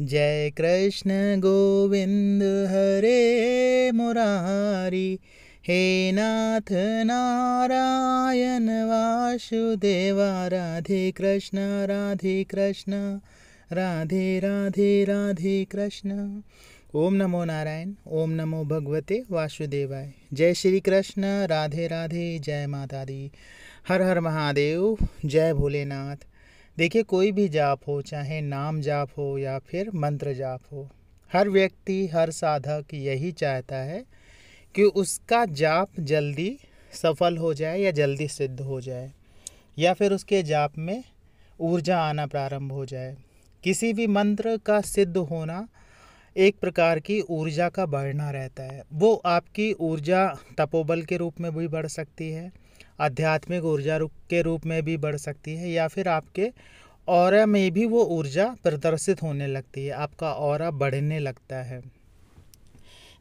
जय कृष्ण गोविंद हरे मुरारी हे नाथ नारायण वासुदेवा राधे कृष्ण राधे कृष्ण राधे राधे राधे कृष्ण ओम नमो नारायण ओम नमो भगवते वासुदेवाय जय श्री कृष्ण राधे राधे जय माता दी हर हर महादेव जय भोलेनाथ देखिए कोई भी जाप हो चाहे नाम जाप हो या फिर मंत्र जाप हो हर व्यक्ति हर साधक यही चाहता है कि उसका जाप जल्दी सफल हो जाए या जल्दी सिद्ध हो जाए या फिर उसके जाप में ऊर्जा आना प्रारंभ हो जाए किसी भी मंत्र का सिद्ध होना एक प्रकार की ऊर्जा का बढ़ना रहता है वो आपकी ऊर्जा तपोबल के रूप में भी बढ़ सकती है आध्यात्मिक ऊर्जा के रूप में भी बढ़ सकती है या फिर आपके और में भी वो ऊर्जा प्रदर्शित होने लगती है आपका और बढ़ने लगता है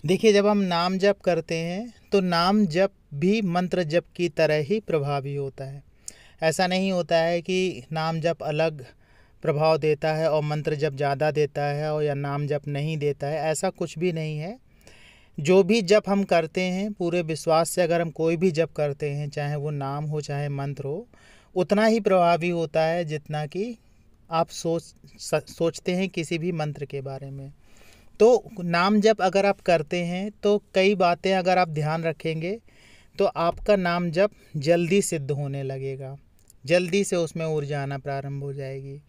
देखिए जब हम नाम जप करते हैं तो नाम जप भी मंत्र जप की तरह ही प्रभावी होता है ऐसा नहीं होता है कि नाम जप अलग प्रभाव देता है और मंत्र जप ज़्यादा देता है और या नाम जप नहीं देता है ऐसा कुछ भी नहीं है जो भी जप हम करते हैं पूरे विश्वास से अगर हम कोई भी जप करते हैं चाहे वो नाम हो चाहे मंत्र हो उतना ही प्रभावी होता है जितना कि आप सोच सोचते हैं किसी भी मंत्र के बारे में तो नाम जप अगर आप करते हैं तो कई बातें अगर आप ध्यान रखेंगे तो आपका नाम जप जल्दी सिद्ध होने लगेगा जल्दी से उसमें ऊर्जा आना प्रारंभ हो जाएगी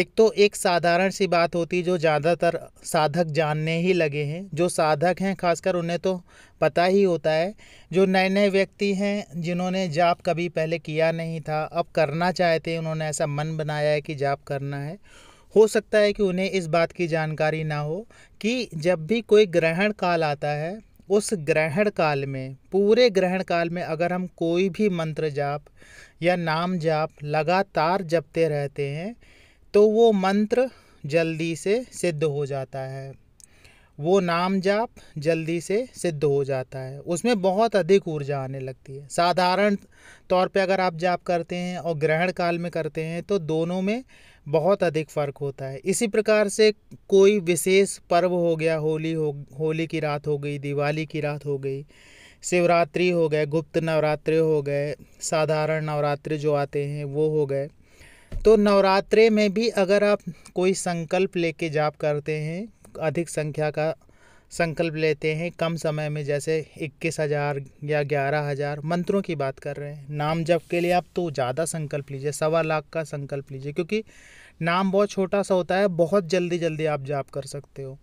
एक तो एक साधारण सी बात होती जो ज़्यादातर साधक जानने ही लगे हैं जो साधक हैं खासकर उन्हें तो पता ही होता है जो नए नए व्यक्ति हैं जिन्होंने जाप कभी पहले किया नहीं था अब करना चाहते हैं उन्होंने ऐसा मन बनाया है कि जाप करना है हो सकता है कि उन्हें इस बात की जानकारी ना हो कि जब भी कोई ग्रहण काल आता है उस ग्रहण काल में पूरे ग्रहण काल में अगर हम कोई भी मंत्र जाप या नाम जाप लगातार जपते रहते हैं तो वो मंत्र जल्दी से सिद्ध हो जाता है वो नाम जाप जल्दी से सिद्ध हो जाता है उसमें बहुत अधिक ऊर्जा आने लगती है साधारण तौर पे अगर आप जाप करते हैं और ग्रहण काल में करते हैं तो दोनों में बहुत अधिक फ़र्क होता है इसी प्रकार से कोई विशेष पर्व हो गया होली हो होली की रात हो गई दिवाली की रात हो गई शिवरात्रि हो गए गुप्त नवरात्रे हो गए साधारण नवरात्रे जो आते हैं वो हो गए तो नवरात्रे में भी अगर आप कोई संकल्प लेके जाप करते हैं अधिक संख्या का संकल्प लेते हैं कम समय में जैसे इक्कीस हज़ार या ग्यारह हज़ार मंत्रों की बात कर रहे हैं नाम जप के लिए आप तो ज़्यादा संकल्प लीजिए सवा लाख का संकल्प लीजिए क्योंकि नाम बहुत छोटा सा होता है बहुत जल्दी जल्दी आप जाप कर सकते हो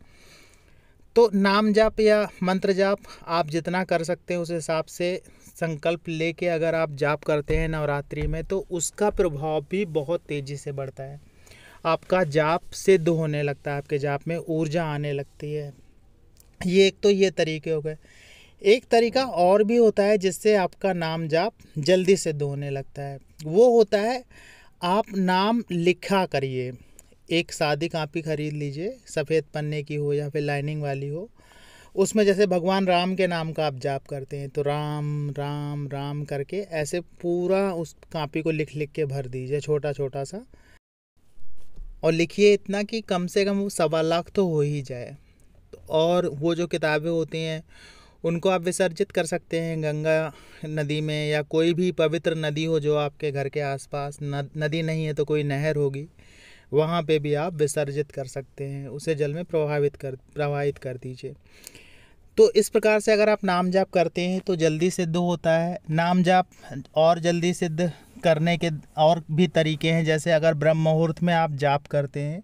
तो नाम जाप या मंत्र जाप आप जितना कर सकते हैं उस हिसाब से संकल्प लेके अगर आप जाप करते हैं नवरात्रि में तो उसका प्रभाव भी बहुत तेज़ी से बढ़ता है आपका जाप सिद्ध होने लगता है आपके जाप में ऊर्जा आने लगती है ये एक तो ये तरीके हो गए एक तरीका और भी होता है जिससे आपका नाम जाप जल्दी सिद्ध होने लगता है वो होता है आप नाम लिखा करिए एक सादी कापी खरीद लीजिए सफ़ेद पन्ने की हो या फिर लाइनिंग वाली हो उसमें जैसे भगवान राम के नाम का आप जाप करते हैं तो राम राम राम करके ऐसे पूरा उस कापी को लिख लिख के भर दीजिए छोटा छोटा सा और लिखिए इतना कि कम से कम वो सवा लाख तो हो ही जाए और वो जो किताबें होती हैं उनको आप विसर्जित कर सकते हैं गंगा नदी में या कोई भी पवित्र नदी हो जो आपके घर के आसपास नदी नहीं है तो कोई नहर होगी वहाँ पे भी आप विसर्जित कर सकते हैं उसे जल में प्रभावित कर प्रवाहित कर दीजिए तो इस प्रकार से अगर आप नाम जाप करते हैं तो जल्दी सिद्ध होता है नाम जाप और जल्दी सिद्ध करने के और भी तरीके हैं जैसे अगर ब्रह्म मुहूर्त में आप जाप करते हैं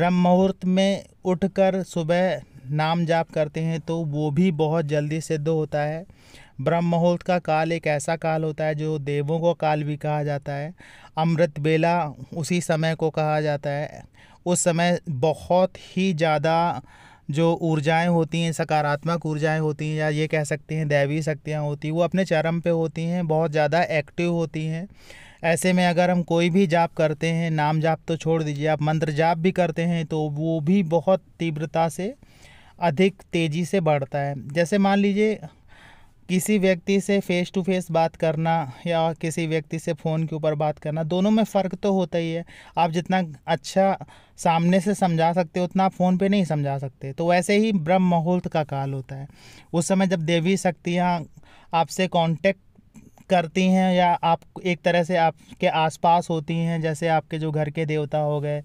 ब्रह्म मुहूर्त में उठकर सुबह नाम जाप करते हैं तो वो भी बहुत जल्दी सिद्ध होता है ब्रह्म मुहूर्त का काल एक ऐसा काल होता है जो देवों को काल भी कहा जाता है अमृत बेला उसी समय को कहा जाता है उस समय बहुत ही ज़्यादा जो ऊर्जाएं होती हैं सकारात्मक ऊर्जाएं होती हैं या ये कह सकते हैं दैवी शक्तियाँ होती हैं वो अपने चरम पे होती हैं बहुत ज़्यादा एक्टिव होती हैं ऐसे में अगर हम कोई भी जाप करते हैं नाम जाप तो छोड़ दीजिए आप मंत्र जाप भी करते हैं तो वो भी बहुत तीव्रता से अधिक तेज़ी से बढ़ता है जैसे मान लीजिए किसी व्यक्ति से फेस टू फेस बात करना या किसी व्यक्ति से फ़ोन के ऊपर बात करना दोनों में फ़र्क तो होता ही है आप जितना अच्छा सामने से समझा सकते हो उतना आप फ़ोन पे नहीं समझा सकते तो वैसे ही ब्रह्म मुहूर्त का काल होता है उस समय जब देवी शक्तियाँ आपसे कांटेक्ट करती हैं या आप एक तरह से आपके आसपास होती हैं जैसे आपके जो घर के देवता हो गए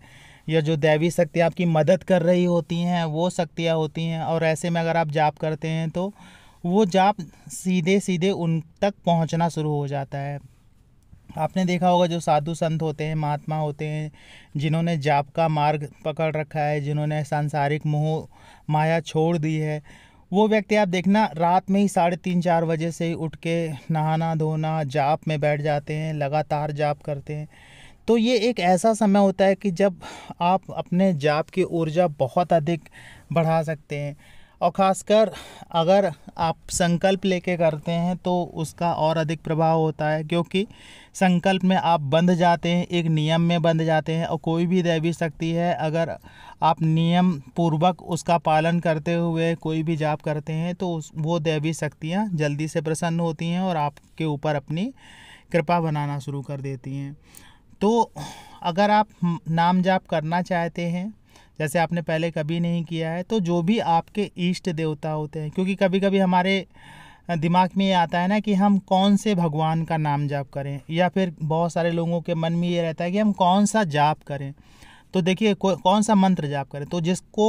या जो दैवी शक्तियाँ आपकी मदद कर रही होती हैं वो शक्तियाँ होती हैं और ऐसे में अगर आप जाप करते हैं तो वो जाप सीधे सीधे उन तक पहुंचना शुरू हो जाता है आपने देखा होगा जो साधु संत होते हैं महात्मा होते हैं जिन्होंने जाप का मार्ग पकड़ रखा है जिन्होंने सांसारिक मोह माया छोड़ दी है वो व्यक्ति आप देखना रात में ही साढ़े तीन चार बजे से उठ के नहाना धोना जाप में बैठ जाते हैं लगातार जाप करते हैं तो ये एक ऐसा समय होता है कि जब आप अपने जाप की ऊर्जा बहुत अधिक बढ़ा सकते हैं और ख़ासकर अगर आप संकल्प लेके करते हैं तो उसका और अधिक प्रभाव होता है क्योंकि संकल्प में आप बंध जाते हैं एक नियम में बंध जाते हैं और कोई भी दैवी शक्ति है अगर आप नियम पूर्वक उसका पालन करते हुए कोई भी जाप करते हैं तो वो दैवी शक्तियाँ जल्दी से प्रसन्न होती हैं और आपके ऊपर अपनी कृपा बनाना शुरू कर देती हैं तो अगर आप नाम जाप करना चाहते हैं जैसे आपने पहले कभी नहीं किया है तो जो भी आपके इष्ट देवता होते हैं क्योंकि कभी कभी हमारे दिमाग में ये आता है ना कि हम कौन से भगवान का नाम जाप करें या फिर बहुत सारे लोगों के मन में ये रहता है कि हम कौन सा जाप करें तो देखिए कौन सा मंत्र जाप करें तो जिसको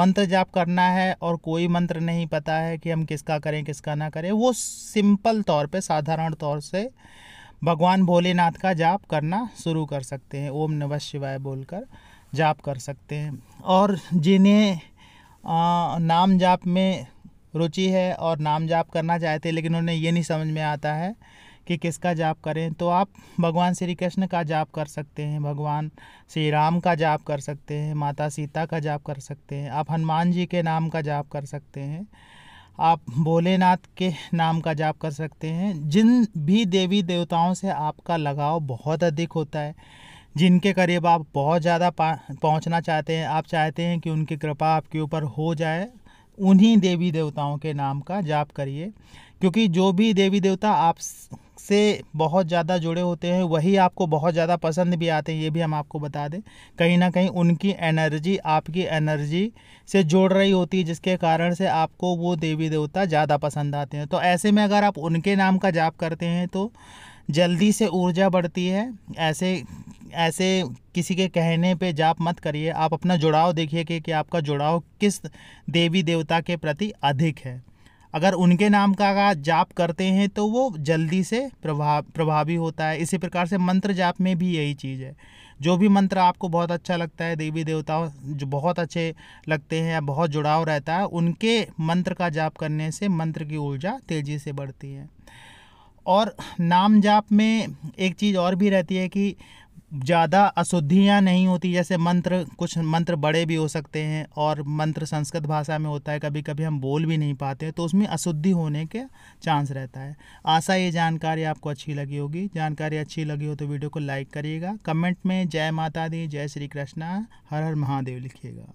मंत्र जाप करना है और कोई मंत्र नहीं पता है कि हम किसका करें किसका ना करें वो सिंपल तौर पे साधारण तौर से भगवान भोलेनाथ का जाप करना शुरू कर सकते हैं ओम नमः शिवाय बोलकर जाप कर सकते हैं और जिन्हें नाम जाप में रुचि है और नाम जाप करना चाहते हैं लेकिन उन्हें ये नहीं समझ में आता है कि किसका जाप करें तो आप भगवान श्री कृष्ण का जाप कर सकते हैं भगवान श्री राम का जाप कर सकते हैं माता सीता का जाप कर सकते हैं आप हनुमान जी के नाम का जाप कर सकते हैं आप भोलेनाथ के नाम का जाप कर सकते हैं जिन भी देवी देवताओं से आपका लगाव बहुत अधिक होता है जिनके करीब आप बहुत ज़्यादा पहुंचना चाहते हैं आप चाहते हैं कि उनकी कृपा आपके ऊपर हो जाए उन्हीं देवी देवताओं के नाम का जाप करिए क्योंकि जो भी देवी देवता आप से बहुत ज़्यादा जुड़े होते हैं वही आपको बहुत ज़्यादा पसंद भी आते हैं ये भी हम आपको बता दें कहीं ना कहीं उनकी एनर्जी आपकी एनर्जी से जोड़ रही होती है जिसके कारण से आपको वो देवी देवता ज़्यादा पसंद आते हैं तो ऐसे में अगर आप उनके नाम का जाप करते हैं तो जल्दी से ऊर्जा बढ़ती है ऐसे ऐसे किसी के कहने पे जाप मत करिए आप अपना जुड़ाव देखिए कि, कि आपका जुड़ाव किस देवी देवता के प्रति अधिक है अगर उनके नाम का जाप करते हैं तो वो जल्दी से प्रभाव प्रभावी होता है इसी प्रकार से मंत्र जाप में भी यही चीज़ है जो भी मंत्र आपको बहुत अच्छा लगता है देवी देवताओं जो बहुत अच्छे लगते हैं या बहुत जुड़ाव रहता है उनके मंत्र का जाप करने से मंत्र की ऊर्जा तेज़ी से बढ़ती है और नाम जाप में एक चीज़ और भी रहती है कि ज़्यादा अशुद्धियाँ नहीं होती जैसे मंत्र कुछ मंत्र बड़े भी हो सकते हैं और मंत्र संस्कृत भाषा में होता है कभी कभी हम बोल भी नहीं पाते तो उसमें अशुद्धि होने के चांस रहता है आशा ये जानकारी आपको अच्छी लगी होगी जानकारी अच्छी लगी हो तो वीडियो को लाइक करिएगा कमेंट में जय माता दी जय श्री कृष्णा हर हर महादेव लिखिएगा